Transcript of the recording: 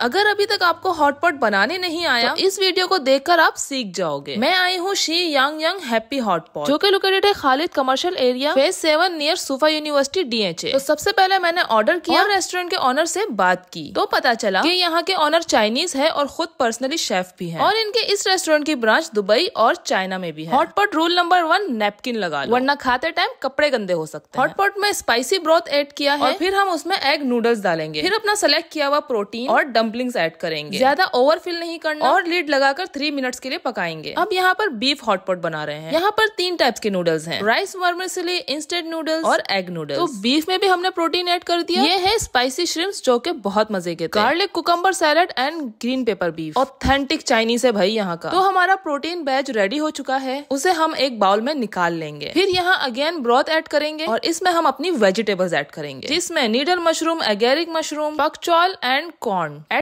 अगर अभी तक आपको हॉटपॉट बनाने नहीं आया तो, तो इस वीडियो को देखकर आप सीख जाओगे मैं आई हूँ Xi Yang Yang Happy Hotpot जो कि लोकेटेड है Khalid commercial area phase seven near Suffa University DHA तो सबसे पहले मैंने ऑर्डर किया और रेस्टोरेंट के ऑनर से बात की तो पता चला की यहाँ के ऑनर चाइनीज है और खुद पर्सनली शेफ भी है और इनके इस रेस्टोरेंट की ब्रांच दुबई और चाइना में भी है hotpot rule number one napkin लगा वरना खाते टाइम कपड़े गंदे हो सकते हैं हॉटपॉट में स्पाइसी ब्रॉथ एड किया है फिर हम उसमें एग नूडल्स डालेंगे फिर अपना सेलेक्ट किया हुआ प्रोटीन और डम डम्पलिंग्स ऐड करेंगे ज्यादा ओवर फिल नहीं करना और लीड लगाकर थ्री मिनट्स के लिए पकाएंगे अब यहाँ पर बीफ हॉटपॉट बना रहे हैं यहाँ पर तीन टाइप्स के नूडल्स हैं राइस लिए इंस्टेंट नूडल्स और एग नूडल्स तो बीफ में भी हमने प्रोटीन ऐड कर दिया ये है स्पाइसी श्रिम्स जो के बहुत मजे के garlic cucumber salad and green pepper beef authentic Chinese है भाई यहाँ का तो हमारा प्रोटीन बैच रेडी हो चुका है उसे हम एक बाउल में निकाल लेंगे फिर यहाँ अगेन ब्रॉथ ऐड करेंगे और इसमें हम अपनी वेजिटेबल्स ऐड करेंगे जिसमें needle mushroom agaric mushroom pak choi and corn